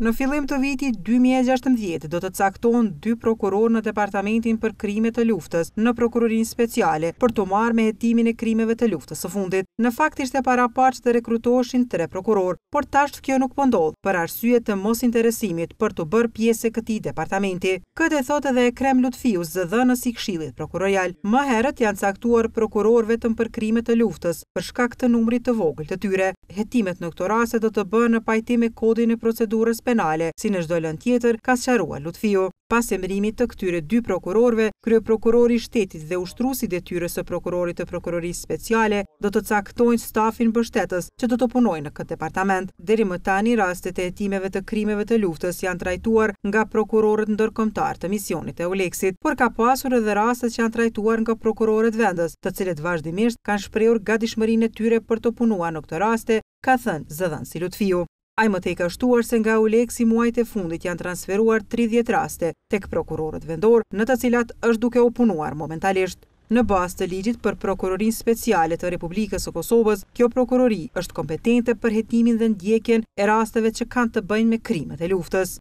Në fillim të vitit 2016 do të caktohen dy prokuror në departamentin për krime të luftës në prokurorinë speciale për të marrë me hetimin e krimeve të luftës së fundit. Në fakt ishte para paç të rekrutoshin tre prokuror, por tash kjo nuk po ndodh për arsye të mos interesimit për të bërë pjesë këti këtij departamenti. Këtë thotë edhe Krem Lutfiu, zëdhënës i Këshillit Prokurorial. Më herët janë caktuar prokuror vetëm për krimet të luftës për shkak të numrit të vogël të tyre. Hetimet në këto rase do të bënë në pajtim me kodin e procedurës penale, si në çdo tjetër, ka sqaruar Lutfiu. Pas emërimit të këtyre dy prokurorëve, kryeprokurori i shtetit dhe ushtruesi detyrës së prokurorit të prokurorisë speciale do të caktojnë stafin mbështetës që do të punojnë në këtë departament. Deri më tani rastet e hetimeve të krimeve të luftës janë trajtuar nga prokurorët ndërkombëtar të misionit e Oleksit, por ka pasur edhe raste që janë trajtuar nga prokurorët vendës, të cilët vazhdimisht kanë shprehur gatishmërinë e tyre për të punuar në këtë raste ka thënë zëdhën si Lutfiu. Ai më tej ka shtuar se nga Uleksi muajt e fundit janë transferuar 30 raste tek prokurorët vendor, në të cilat është duke u punuar momentalisht. Në bazë të ligjit për prokurorinë speciale të Republikës së Kosovës, kjo prokurori është kompetente për hetimin dhe ndjekjen e rasteve që kanë të bëjnë me krimet e luftës.